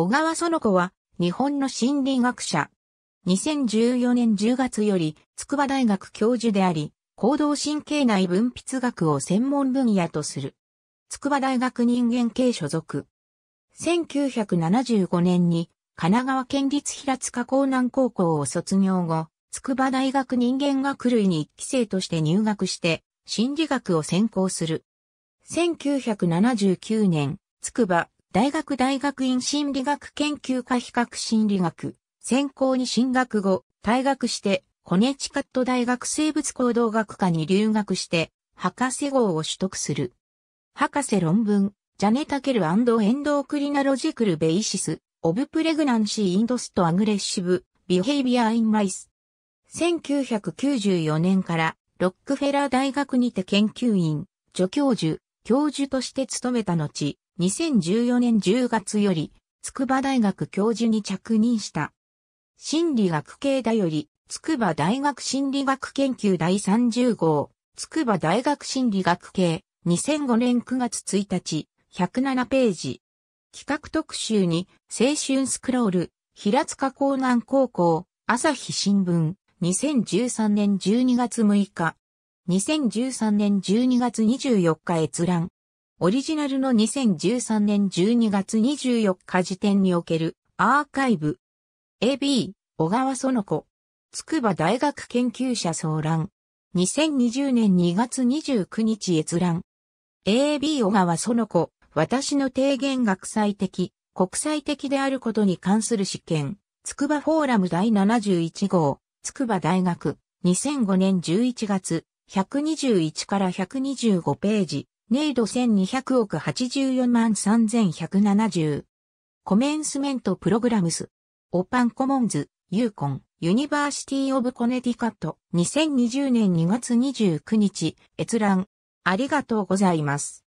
小川園子は、日本の心理学者。2014年10月より、筑波大学教授であり、行動神経内分泌学を専門分野とする。筑波大学人間系所属。1975年に、神奈川県立平塚港南高校を卒業後、筑波大学人間学類に一期生として入学して、心理学を専攻する。1979年、筑波大学大学院心理学研究科比較心理学、専攻に進学後、退学して、コネチカット大学生物行動学科に留学して、博士号を取得する。博士論文、ジャネタケルエンドクリナロジクルベイシス、オブプレグナンシーインドストアグレッシブ、ビヘイビアインマイス。1994年からロックフェラー大学にて研究員、助教授、教授として勤めた後、2014年10月より、筑波大学教授に着任した。心理学系だより、筑波大学心理学研究第30号、筑波大学心理学系、2005年9月1日、107ページ。企画特集に、青春スクロール、平塚港南高校、朝日新聞、2013年12月6日、2013年12月24日閲覧。オリジナルの2013年12月24日時点におけるアーカイブ。AB、小川園子。筑波大学研究者総覧。2020年2月29日閲覧。AB 小川園子、私の提言学際的、国際的であることに関する試験。筑波フォーラム第71号、筑波大学、2005年11月、121から125ページ、ネイド1200億84万3170。コメンスメントプログラムス。オパンコモンズ、ユーコン、ユニバーシティオブコネティカット。2020年2月29日、閲覧。ありがとうございます。